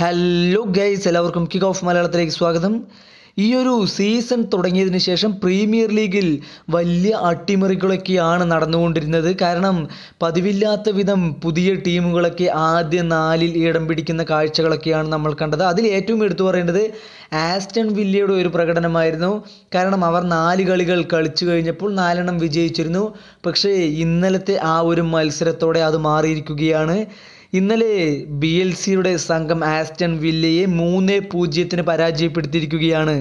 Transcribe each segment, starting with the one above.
hello guys എല്ലാവർക്കും kick off മലയാളത്തിലേക്ക് സ്വാഗതം ഈ ഒരു സീസൺ തുടങ്ങിയതിന് ശേഷം പ്രീമിയർ ലീഗിൽ വലിയ അട്ടിമറികളൊക്കെയാണ് നടന്നുകൊണ്ടിരുന്നത് കാരണം പതിവില്ലാത്ത വിധം പുതിയ ടീമുകളൊക്കെ ആദ്യ നാലിൽ ഇടം പിടിക്കുന്ന കാഴ്ചകളൊക്കെയാണ് നമ്മൾ കണ്ടത് അതിൽ ഏറ്റവും എടുത്തു പറയേണ്ടത് ആസ്റ്റൺ വില്ലയുടെ ഒരു പ്രകടനമായിരുന്നു കാരണം അവർ നാല് കളികൾ കളിച്ചു കഴിഞ്ഞപ്പോൾ നാലെണ്ണം വിജയിച്ചിരുന്നു പക്ഷേ ഇന്നലത്തെ ആ ഒരു മത്സരത്തോടെ അത് മാറിയിരിക്കുകയാണ് ഇന്നലെ ബി എൽ സിയുടെ സംഘം ആസ്റ്റൺ വില്ലയെ മൂന്ന് പൂജ്യത്തിന് പരാജയപ്പെടുത്തിയിരിക്കുകയാണ്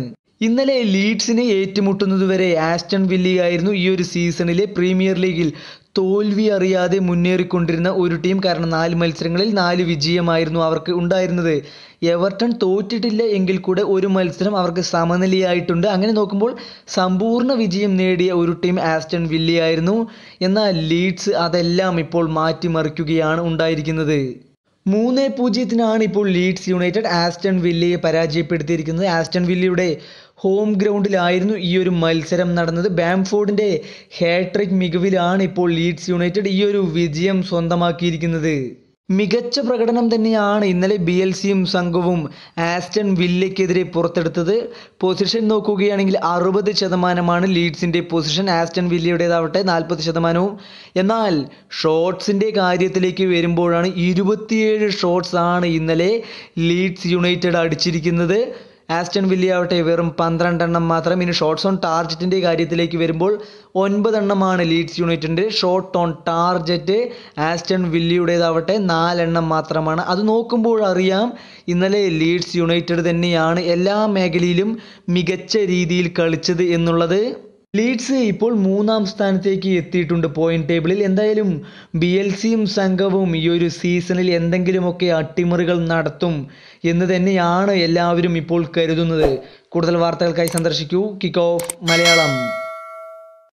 ഇന്നലെ ലീഡ്സിനെ ഏറ്റുമുട്ടുന്നതുവരെ ആസ്റ്റൺ വില്ലയായിരുന്നു ഈ ഒരു സീസണിലെ പ്രീമിയർ ലീഗിൽ തോൽവി അറിയാതെ മുന്നേറിക്കൊണ്ടിരുന്ന ഒരു ടീം കാരണം നാല് മത്സരങ്ങളിൽ നാല് വിജയമായിരുന്നു അവർക്ക് ഉണ്ടായിരുന്നത് എവർട്ടൺ തോറ്റിട്ടില്ല എങ്കിൽ കൂടെ ഒരു മത്സരം അവർക്ക് സമനിലയായിട്ടുണ്ട് അങ്ങനെ നോക്കുമ്പോൾ സമ്പൂർണ്ണ വിജയം നേടിയ ഒരു ടീം ആസ്റ്റൺ വില്ലിയായിരുന്നു എന്നാൽ ലീഡ്സ് അതെല്ലാം ഇപ്പോൾ മാറ്റിമറിക്കുകയാണ് ഉണ്ടായിരിക്കുന്നത് മൂന്ന് പൂജ്യത്തിനാണ് ഇപ്പോൾ ലീഡ്സ് യുണൈറ്റഡ് ആസ്റ്റൺ വില്ലയെ പരാജയപ്പെടുത്തിയിരിക്കുന്നത് ആസ്റ്റൺ വില്ലയുടെ ഹോം ഗ്രൗണ്ടിലായിരുന്നു ഈ ഒരു മത്സരം നടന്നത് ബാംഫോർഡിൻ്റെ ഹാട്രിക് മികവിലാണ് ഇപ്പോൾ ലീഡ്സ് യുണൈറ്റഡ് ഈ ഒരു വിജയം സ്വന്തമാക്കിയിരിക്കുന്നത് മികച്ച പ്രകടനം തന്നെയാണ് ഇന്നലെ ബി എൽ സിയും സംഘവും ആസ്റ്റൺ വില്ലയ്ക്കെതിരെ പുറത്തെടുത്തത് പൊസിഷൻ നോക്കുകയാണെങ്കിൽ അറുപത് ശതമാനമാണ് ലീഡ്സിൻ്റെ പൊസിഷൻ ആസ്റ്റൺ വില്ലയുടേതാവട്ടെ നാൽപ്പത് ശതമാനവും എന്നാൽ ഷോട്ട്സിൻ്റെ കാര്യത്തിലേക്ക് വരുമ്പോഴാണ് ഇരുപത്തിയേഴ് ഷോട്ട്സ് ആണ് ഇന്നലെ ലീഡ്സ് യുണൈറ്റഡ് അടിച്ചിരിക്കുന്നത് ആസ്റ്റൺ ആവട്ടെ വെറും പന്ത്രണ്ടെണ്ണം മാത്രം ഇനി ഷോട്ട്സ് ഓൺ ടാർജറ്റിൻ്റെ കാര്യത്തിലേക്ക് വരുമ്പോൾ ഒൻപതെണ്ണമാണ് ലീഡ്സ് യൂണിറ്റിൻ്റെ ഷോട്ട് ഓൺ ടാർജറ്റ് ആസ്റ്റൺ വില്ലിയുടേതാവട്ടെ നാലെണ്ണം മാത്രമാണ് അത് നോക്കുമ്പോൾ അറിയാം ഇന്നലെ ലീഡ്സ് യുണൈറ്റഡ് തന്നെയാണ് എല്ലാ മേഖലയിലും മികച്ച രീതിയിൽ കളിച്ചത് എന്നുള്ളത് ലീഡ്സ് ഇപ്പോൾ മൂന്നാം സ്ഥാനത്തേക്ക് എത്തിയിട്ടുണ്ട് പോയിന്റ് ടേബിളിൽ എന്തായാലും ബി എൽ സിയും സംഘവും ഈ ഒരു സീസണിൽ എന്തെങ്കിലുമൊക്കെ അട്ടിമറികൾ നടത്തും എന്ന് തന്നെയാണ് എല്ലാവരും ഇപ്പോൾ കരുതുന്നത് കൂടുതൽ വാർത്തകൾക്കായി സന്ദർശിക്കൂ കിക്ക് ഓഫ് മലയാളം